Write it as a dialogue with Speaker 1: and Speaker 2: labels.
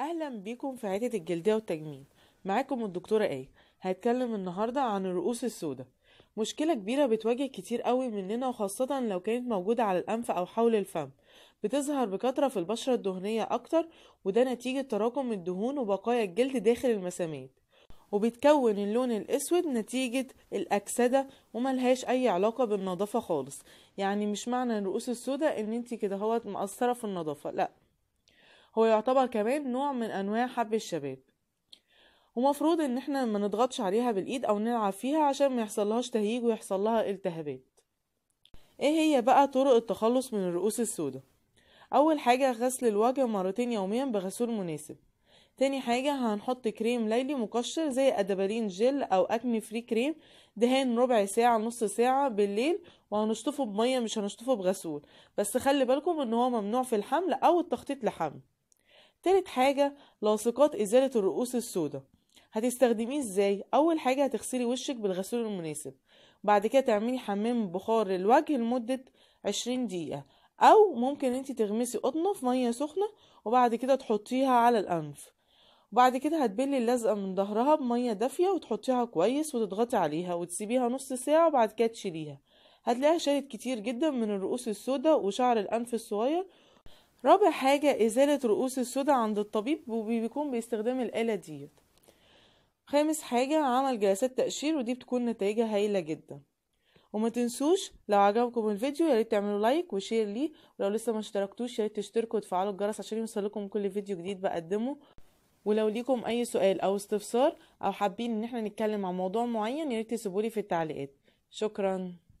Speaker 1: اهلا بيكم في عيادة الجلدية والتجميل معاكم الدكتورة ايه هتكلم النهاردة عن الرؤوس السوداء مشكلة كبيرة بتواجه كتير قوي مننا وخاصة لو كانت موجودة على الأنف أو حول الفم بتظهر بكثرة في البشرة الدهنية أكتر وده نتيجة تراكم الدهون وبقايا الجلد داخل المسامات وبتكون اللون الأسود نتيجة الأكسدة وملهاش أي علاقة بالنظافة خالص يعني مش معنى الرؤوس السوداء إن انت كده هوت مقصرة في النظافة لأ هو يعتبر كمان نوع من انواع حب الشباب ومفروض ان احنا ما نضغطش عليها بالايد او نلعب فيها عشان ما يحصلهاش تهيج ويحصل لها التهابات ايه هي بقى طرق التخلص من الرؤوس السوداء اول حاجه غسل الوجه مرتين يوميا بغسول مناسب تاني حاجة هنحط كريم ليلي مقشر زي أدبالين جل أو أكني فري كريم دهان ربع ساعة نص ساعة بالليل وهنشطفه بمية مش هنشطفه بغسول بس خلي بالكم ان هو ممنوع في الحمل أو التخطيط لحمل تالت حاجة لاصقات إزالة الرؤوس السوداء هتستخدميه ازاي أول حاجة هتغسلي وشك بالغسول المناسب بعد كده تعملي حمام بخار للوجه لمدة عشرين دقيقة أو ممكن انت تغمسي قطنة في مية سخنة وبعد كده تحطيها على الأنف وبعد كده هتبلي اللزقة من ظهرها بمية دافية وتحطيها كويس وتضغطي عليها وتسيبيها نص ساعة وبعد كده تشيليها هتلاقيها شالت كتير جدا من الرؤوس السوداء وشعر الأنف الصغير رابع حاجة إزالة رؤوس السودا عند الطبيب وبيكون باستخدام الآلة ديت خامس حاجة عمل جلسات تقشير ودي بتكون نتائجة هايلة جدا وما تنسوش لو عجبكم الفيديو ياريت تعملوا لايك وشير ليه ولو لسه ما اشتركتوش ياريت تشتركوا وتفعلوا الجرس عشان يوصلكم كل فيديو جديد بقدمه ولو ليكم اي سؤال او استفسار او حابين ان احنا نتكلم عن موضوع معين ياريت تسيبولي في التعليقات شكرا